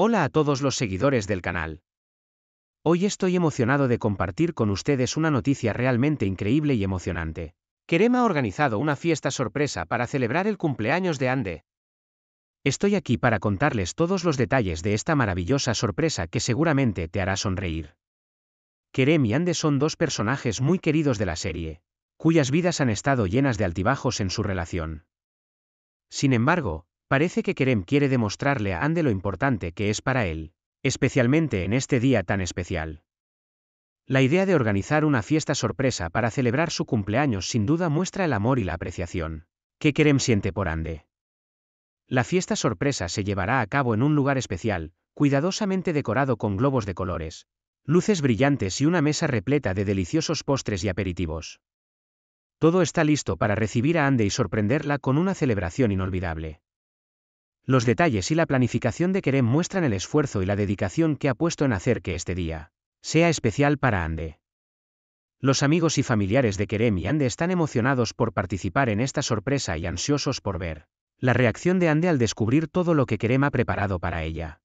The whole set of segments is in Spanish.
Hola a todos los seguidores del canal. Hoy estoy emocionado de compartir con ustedes una noticia realmente increíble y emocionante. Kerem ha organizado una fiesta sorpresa para celebrar el cumpleaños de Ande. Estoy aquí para contarles todos los detalles de esta maravillosa sorpresa que seguramente te hará sonreír. Kerem y Ande son dos personajes muy queridos de la serie, cuyas vidas han estado llenas de altibajos en su relación. Sin embargo, Parece que Kerem quiere demostrarle a Ande lo importante que es para él, especialmente en este día tan especial. La idea de organizar una fiesta sorpresa para celebrar su cumpleaños sin duda muestra el amor y la apreciación que Kerem siente por Ande. La fiesta sorpresa se llevará a cabo en un lugar especial, cuidadosamente decorado con globos de colores, luces brillantes y una mesa repleta de deliciosos postres y aperitivos. Todo está listo para recibir a Ande y sorprenderla con una celebración inolvidable. Los detalles y la planificación de Kerem muestran el esfuerzo y la dedicación que ha puesto en hacer que este día sea especial para Ande. Los amigos y familiares de Kerem y Ande están emocionados por participar en esta sorpresa y ansiosos por ver la reacción de Ande al descubrir todo lo que Kerem ha preparado para ella.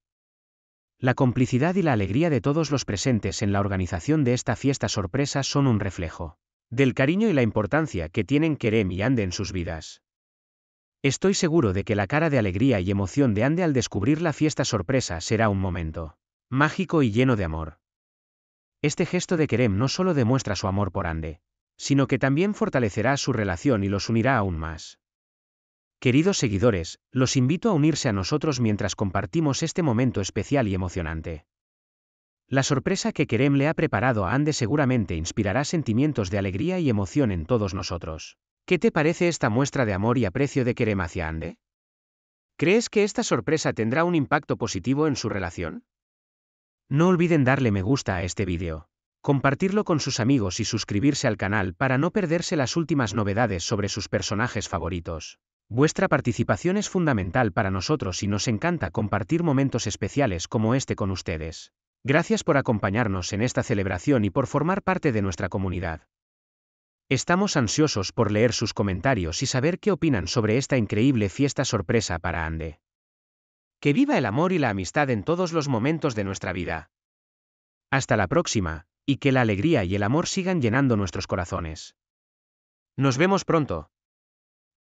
La complicidad y la alegría de todos los presentes en la organización de esta fiesta sorpresa son un reflejo del cariño y la importancia que tienen Kerem y Ande en sus vidas. Estoy seguro de que la cara de alegría y emoción de Ande al descubrir la fiesta sorpresa será un momento mágico y lleno de amor. Este gesto de Kerem no solo demuestra su amor por Ande, sino que también fortalecerá su relación y los unirá aún más. Queridos seguidores, los invito a unirse a nosotros mientras compartimos este momento especial y emocionante. La sorpresa que Kerem le ha preparado a Ande seguramente inspirará sentimientos de alegría y emoción en todos nosotros. ¿Qué te parece esta muestra de amor y aprecio de hacia Ande? ¿Crees que esta sorpresa tendrá un impacto positivo en su relación? No olviden darle me gusta a este vídeo, compartirlo con sus amigos y suscribirse al canal para no perderse las últimas novedades sobre sus personajes favoritos. Vuestra participación es fundamental para nosotros y nos encanta compartir momentos especiales como este con ustedes. Gracias por acompañarnos en esta celebración y por formar parte de nuestra comunidad. Estamos ansiosos por leer sus comentarios y saber qué opinan sobre esta increíble fiesta sorpresa para Ande. Que viva el amor y la amistad en todos los momentos de nuestra vida. Hasta la próxima, y que la alegría y el amor sigan llenando nuestros corazones. Nos vemos pronto.